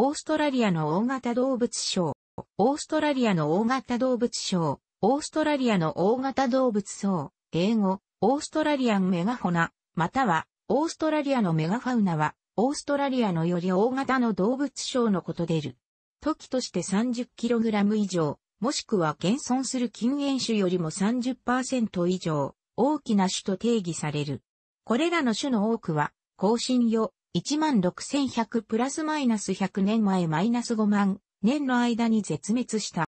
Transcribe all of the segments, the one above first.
オーストラリアの大型動物賞、オーストラリアの大型動物賞、オーストラリアの大型動物層、英語、オーストラリアンメガホナ、または、オーストラリアのメガファウナは、オーストラリアのより大型の動物賞のことでる。時として 30kg 以上、もしくは現存する禁煙種よりも30%以上、大きな種と定義される。これらの種の多くは、更新料、16100プラスマイナス100年前マイナス5万年の間に絶滅した。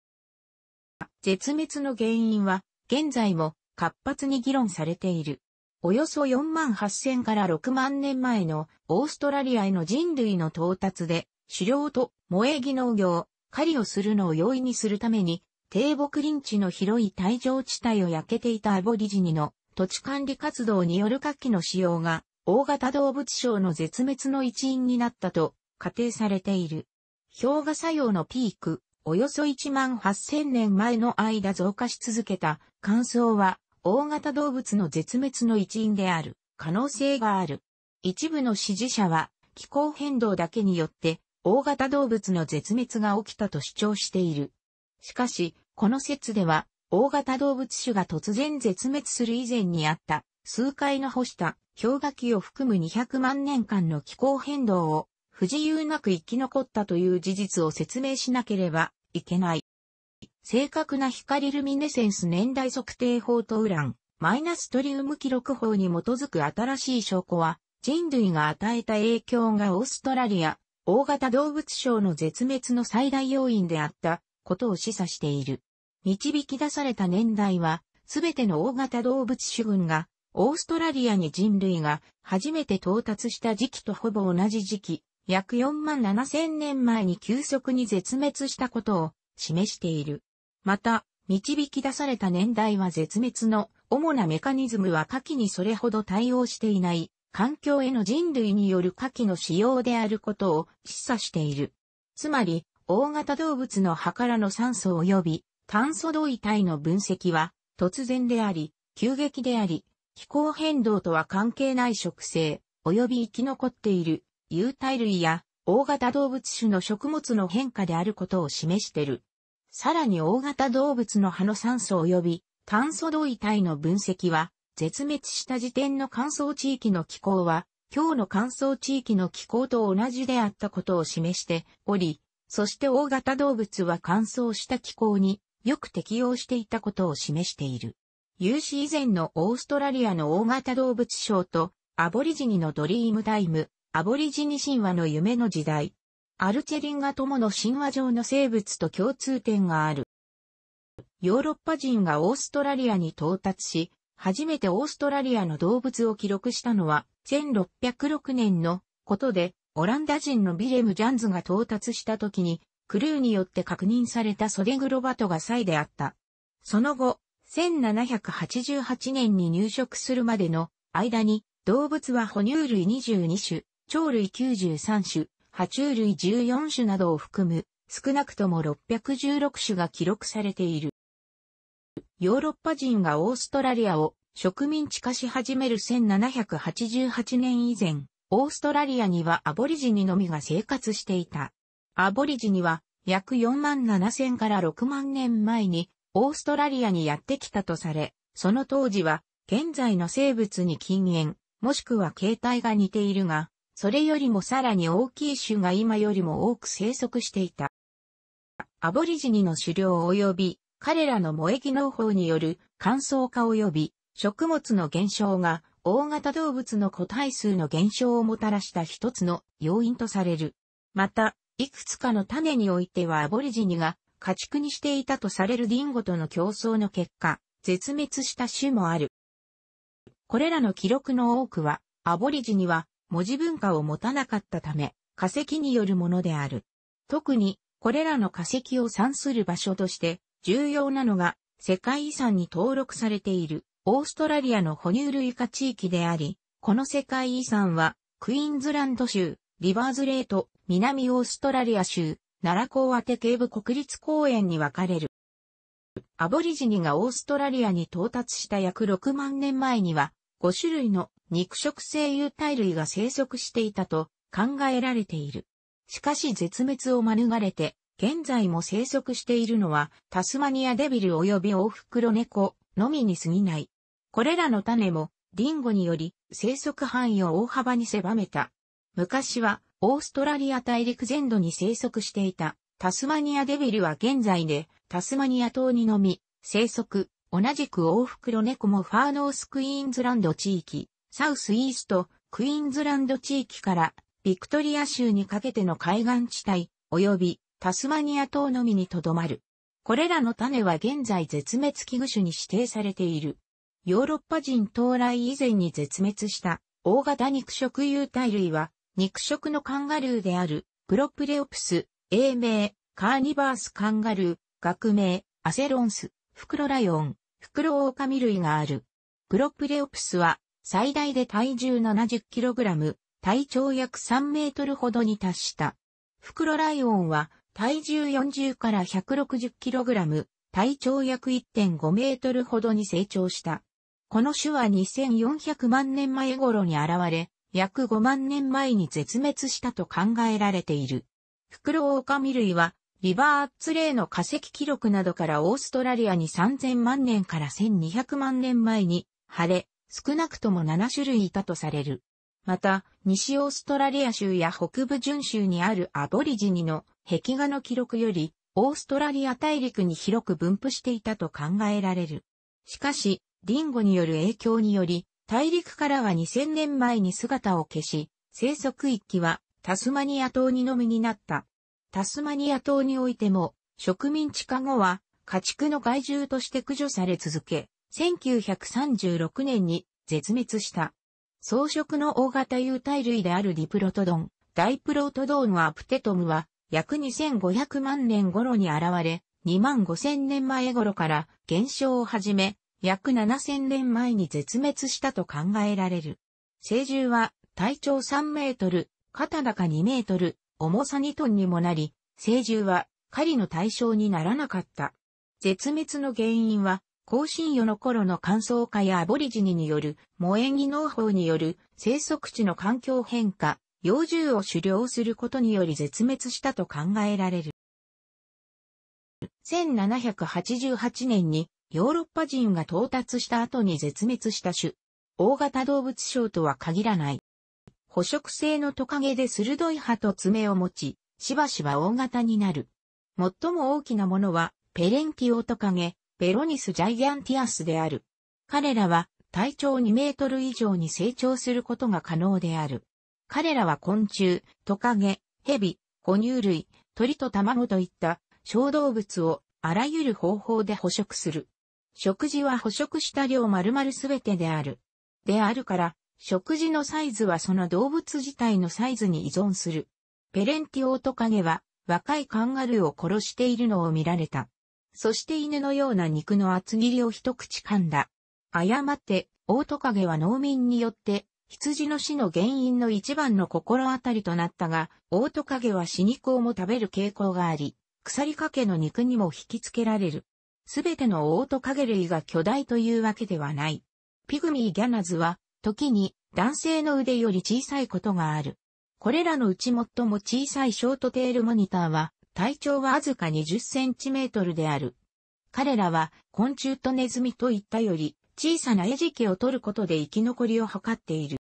絶滅の原因は現在も活発に議論されている。およそ4万8000から6万年前のオーストラリアへの人類の到達で狩猟と萌え木農業、狩りをするのを容易にするために低木林地の広い帯状地帯を焼けていたアボリジニの土地管理活動による火器の使用が大型動物症の絶滅の一因になったと仮定されている。氷河作用のピーク、およそ1万8000年前の間増加し続けた乾燥は大型動物の絶滅の一因である可能性がある。一部の支持者は気候変動だけによって大型動物の絶滅が起きたと主張している。しかし、この説では大型動物種が突然絶滅する以前にあった数回の干した氷河期を含む200万年間の気候変動を不自由なく生き残ったという事実を説明しなければいけない。正確な光ルミネセンス年代測定法とウラン、マイナストリウム記録法に基づく新しい証拠は、人類が与えた影響がオーストラリア、大型動物症の絶滅の最大要因であったことを示唆している。導き出された年代は、すべての大型動物種群がオーストラリアに人類が初めて到達した時期とほぼ同じ時期、約4万7千年前に急速に絶滅したことを示している。また、導き出された年代は絶滅の主なメカニズムは下記にそれほど対応していない環境への人類による下記の使用であることを示唆している。つまり、大型動物の葉からの酸素及び炭素同位体の分析は突然であり、急激であり、気候変動とは関係ない植生、及び生き残っている有体類や大型動物種の食物の変化であることを示してる。さらに大型動物の葉の酸素及び炭素同位体の分析は、絶滅した時点の乾燥地域の気候は、今日の乾燥地域の気候と同じであったことを示しており、そして大型動物は乾燥した気候によく適応していたことを示している。有史以前のオーストラリアの大型動物賞と、アボリジニのドリームタイム、アボリジニ神話の夢の時代。アルチェリンが友の神話上の生物と共通点がある。ヨーロッパ人がオーストラリアに到達し、初めてオーストラリアの動物を記録したのは1606年のことで、オランダ人のビレム・ジャンズが到達した時に、クルーによって確認されたソデグロバトがサイであった。その後、1788年に入植するまでの間に動物は哺乳類22種、鳥類93種、爬虫類14種などを含む少なくとも616種が記録されている。ヨーロッパ人がオーストラリアを植民地化し始める1788年以前、オーストラリアにはアボリジニのみが生活していた。アボリジニは約4万7千から6万年前にオーストラリアにやってきたとされ、その当時は、現在の生物に禁煙、もしくは形態が似ているが、それよりもさらに大きい種が今よりも多く生息していた。アボリジニの狩猟及び彼らの萌え木農法による乾燥化及び食物の減少が大型動物の個体数の減少をもたらした一つの要因とされる。また、いくつかの種においてはアボリジニが家畜にしていたとされるディンゴとの競争の結果、絶滅した種もある。これらの記録の多くは、アボリジには文字文化を持たなかったため、化石によるものである。特に、これらの化石を算する場所として、重要なのが、世界遺産に登録されている、オーストラリアの哺乳類化地域であり、この世界遺産は、クイーンズランド州、リバーズレート、南オーストラリア州、奈良港宛警部国立公園に分かれる。アボリジニがオーストラリアに到達した約6万年前には、5種類の肉食性有体類が生息していたと考えられている。しかし絶滅を免れて、現在も生息しているのは、タスマニアデビル及びオオフクロネコのみに過ぎない。これらの種も、ディンゴにより生息範囲を大幅に狭めた。昔はオーストラリア大陸全土に生息していたタスマニアデビルは現在でタスマニア島にのみ生息、同じくオオフクロネコもファーノースクイーンズランド地域、サウスイーストクイーンズランド地域からビクトリア州にかけての海岸地帯及びタスマニア島のみにとどまる。これらの種は現在絶滅危惧種に指定されている。ヨーロッパ人到来以前に絶滅した大型肉食有袋類は肉食のカンガルーである、プロプレオプス、英名、カーニバースカンガルー、学名、アセロンス、フクロライオン、フクロオオカミ類がある。プロプレオプスは、最大で体重 70kg、体長約3メートルほどに達した。フクロライオンは、体重40から 160kg、体長約1.5メートルほどに成長した。この種は2400万年前頃に現れ、約5万年前に絶滅したと考えられている。フクロオオカミ類は、リバーアッツレイの化石記録などからオーストラリアに3000万年から1200万年前に、晴れ、少なくとも7種類いたとされる。また、西オーストラリア州や北部準州にあるアボリジニの壁画の記録より、オーストラリア大陸に広く分布していたと考えられる。しかし、リンゴによる影響により、大陸からは2000年前に姿を消し、生息域はタスマニア島にのみになった。タスマニア島においても、植民地化後は家畜の害獣として駆除され続け、1936年に絶滅した。草食の大型有体類であるディプロトドン、ダイプロトドンはアプテトムは約2500万年頃に現れ、2万5000年前頃から減少を始め、約7000年前に絶滅したと考えられる。成獣は体長3メートル、肩高2メートル、重さ2トンにもなり、成獣は狩りの対象にならなかった。絶滅の原因は、後進与の頃の乾燥化やアボリジニによる、萌え木農法による生息地の環境変化、幼獣を狩猟することにより絶滅したと考えられる。1788年にヨーロッパ人が到達した後に絶滅した種。大型動物症とは限らない。捕食性のトカゲで鋭い歯と爪を持ち、しばしば大型になる。最も大きなものは、ペレンキオトカゲ、ペロニスジャイアンティアスである。彼らは、体長2メートル以上に成長することが可能である。彼らは昆虫、トカゲ、ヘビ、哺乳類、鳥と卵といった小動物をあらゆる方法で捕食する。食事は捕食した量丸々すべてである。であるから、食事のサイズはその動物自体のサイズに依存する。ペレンティオトカゲは若いカンガルーを殺しているのを見られた。そして犬のような肉の厚切りを一口噛んだ。誤って、オオトカゲは農民によって羊の死の原因の一番の心当たりとなったが、オオトカゲは死肉をも食べる傾向があり、腐りかけの肉にも引きつけられる。すべてのオートカゲ類が巨大というわけではない。ピグミーギャナズは、時に男性の腕より小さいことがある。これらのうち最も小さいショートテールモニターは、体長はわずか20センチメートルである。彼らは昆虫とネズミといったより小さな餌食を取ることで生き残りを図っている。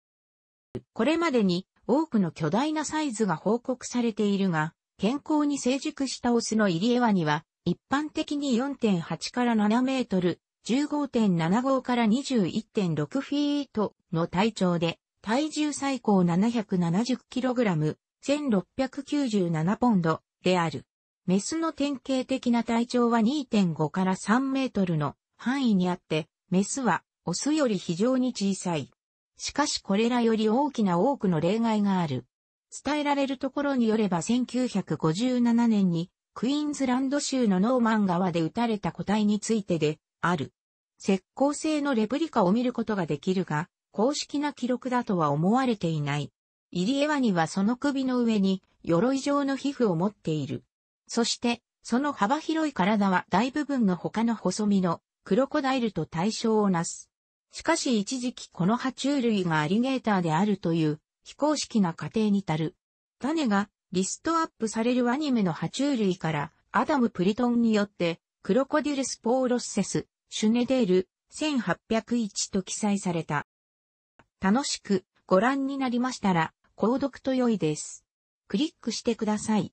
これまでに多くの巨大なサイズが報告されているが、健康に成熟したオスのイリエワニは一般的に4.8から7メートル、15.75から21.6フィートの体長で、体重最高 770kg、1697ポンドである。メスの典型的な体長は2.5から3メートルの範囲にあって、メスはオスより非常に小さい。しかしこれらより大きな多くの例外がある。伝えられるところによれば1957年にクイーンズランド州のノーマン川で撃たれた個体についてで、ある。石膏製のレプリカを見ることができるが、公式な記録だとは思われていない。イリエワニはその首の上に、鎧状の皮膚を持っている。そして、その幅広い体は大部分の他の細身のクロコダイルと対象をなす。しかし一時期この爬虫類がアリゲーターであるという非公式な過程にたる。種がリストアップされるアニメの爬虫類から、アダム・プリトンによって、クロコディルス・ポーロッセス、シュネデール、1801と記載された。楽しくご覧になりましたら、購読と良いです。クリックしてください。